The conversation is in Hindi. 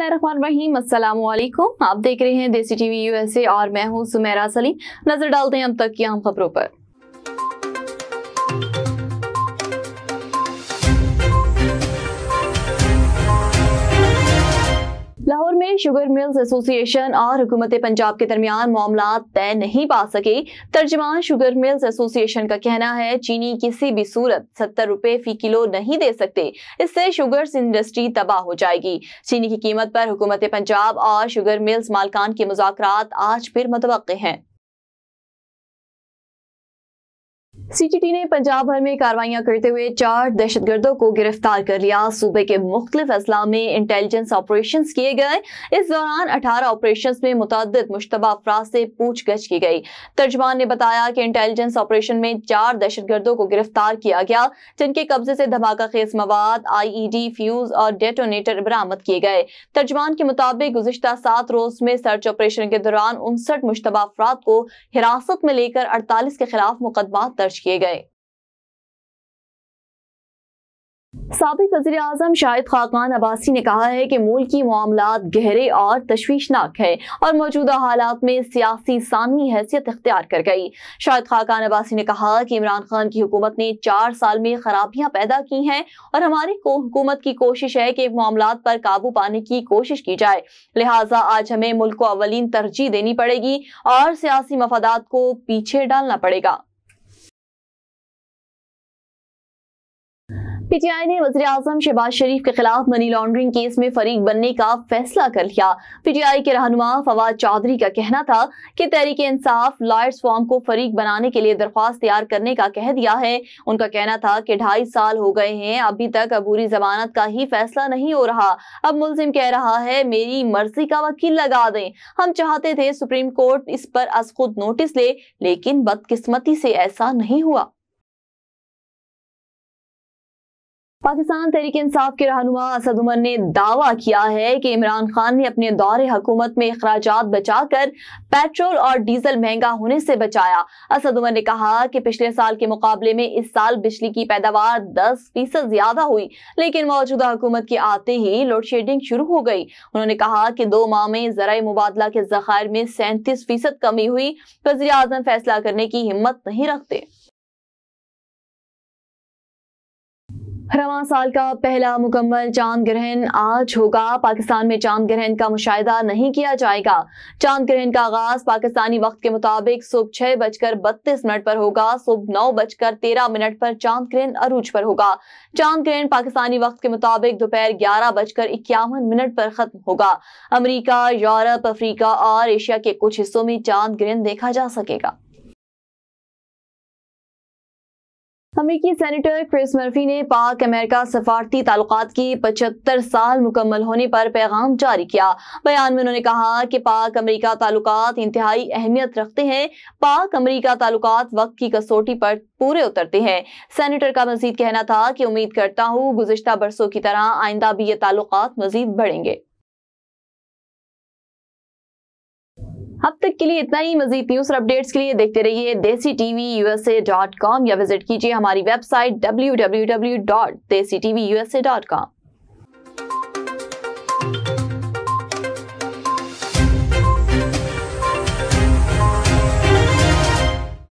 बिस्मिल्लाम आप देख रहे हैं देसी टीवी यूएसए और मैं हूं सुमेरा सलीम नजर डालते हैं अब तक की अहम खबरों पर में शुगर मिल्स एसोसिएशन और हुकूमत पंजाब के दरमियान मामला तय नहीं पा सके तर्जमान शुगर मिल्स एसोसिएशन का कहना है चीनी किसी भी सूरत सत्तर रुपए फी किलो नहीं दे सकते इससे शुगर इंडस्ट्री तबाह हो जाएगी चीनी की कीमत पर हुकूमत पंजाब और शुगर मिल्स मालकान के मुजाक आज फिर मुतव हैं सीजीटी ने पंजाब भर में कार्रवाइयां करते हुए चार दहशतगर्दों को गिरफ्तार कर लिया सूबे के मुख्तलिफ अजला में इंटेलिजेंस ऑपरेशन किए गए इस दौरान अठारह ऑपरेशन में मुतद मुशतबा अफराज से पूछगछ की गई तर्जमान ने बताया कि इंटेलिजेंस ऑपरेशन में चार दहशतगर्दों को गिरफ्तार किया गया जिनके कब्जे से धमाका खेज मवाद आई ई डी फ्यूज और डेटोनेटर बरामद किए गए तर्जमान के मुताबिक गुजशत सात रोज में सर्च ऑपरेशन के दौरान उनसठ मुशतबा अफराद को हिरासत में लेकर अड़तालीस के खिलाफ मुकदमा दर्ज पेश किए गए सबक वजी अजम शाहिद खाकान अब्बासी ने कहा है कि मुल्क की मामला गहरे और तशवीशनाक है और मौजूदा हालात में सियासी सानवी हैसियत अख्तियार कर गई शाहिद खाकान अब्बासी ने कहा कि इमरान खान की हुकूमत ने चार साल में खराबियां पैदा की हैं और हमारी को हुकूमत की कोशिश है कि मामला पर काबू पाने की कोशिश की जाए लिहाजा आज हमें मुल्क को अवलिन तरजीह देनी पड़ेगी और सियासी मफादात को पीछे डालना पड़ेगा पीटीआई ने वजी अजम शहबाज शरीफ के खिलाफ मनी लॉन्ड्रिंग केस में फरीक बनने का फैसला कर लिया पीटीआई के रहनुमा फवाद चौधरी का कहना था कि तहरीक इंसाफ लॉयर्स फॉर्म को फरीक बनाने के लिए दरख्वास्त तैयार करने का कह दिया है उनका कहना था कि ढाई साल हो गए हैं अभी तक अबूरी जमानत का ही फैसला नहीं हो रहा अब मुलजिम कह रहा है मेरी मर्जी का वकील लगा दें हम चाहते थे सुप्रीम कोर्ट इस पर अस खुद नोटिस ले, लेकिन बदकिस्मती से ऐसा नहीं हुआ पाकिस्तान तहरीक इंसाफ के रहनुमा असद उमर ने दावा किया है कि इमरान खान ने अपने दौरे हकूमत में अखराज बचाकर पेट्रोल और डीजल महंगा होने से बचाया असद उमर ने कहा कि पिछले साल के मुकाबले में इस साल बिजली की पैदावार 10 फीसद ज्यादा हुई लेकिन मौजूदा हुकूमत के आते ही लोड शेडिंग शुरू हो गई उन्होंने कहा कि दो माह में जरा मुबादला के जखायर में सैंतीस फीसद कमी हुई वजी अजम फैसला करने की हिम्मत नहीं रखते रवा साल का पहला मुकम्मल चांद ग्रहण आज होगा पाकिस्तान में चांद ग्रहण का मुशाह नहीं किया जाएगा चांद ग्रहण का आगाज पाकिस्तानी वक्त के मुताबिक सुबह छह बजकर बत्तीस मिनट पर होगा सुबह नौ बजकर तेरह मिनट पर चांद ग्रहण अरूज पर होगा चांद ग्रहण पाकिस्तानी वक्त के मुताबिक दोपहर ग्यारह बजकर इक्यावन मिनट पर खत्म होगा अमरीका यूरोप अफ्रीका और एशिया के कुछ हिस्सों में चांद ग्रहण देखा जा सकेगा अमरीकी सेनेटर क्रिस मर्फी ने पाक अमेरिका सफारती ताल्लुक की पचहत्तर साल मुकम्मल होने पर पैगाम जारी किया बयान में उन्होंने कहा कि पाक अमेरिका ताल्लुक इंतहाई अहमियत रखते हैं पाक अमेरिका ताल्लुक वक्त की कसौटी पर पूरे उतरते हैं सेनेटर का मजीद कहना था कि उम्मीद करता हूँ गुजशत बरसों की तरह आइंदा भी ये ताल्लुक मजीद बढ़ेंगे अब तक के लिए इतना ही मजीद न्यूज और अपडेट्स के लिए देखते रहिए Desi TV USA dot com या विजिट कीजिए हमारी website W W W dot Desi TV USA dot com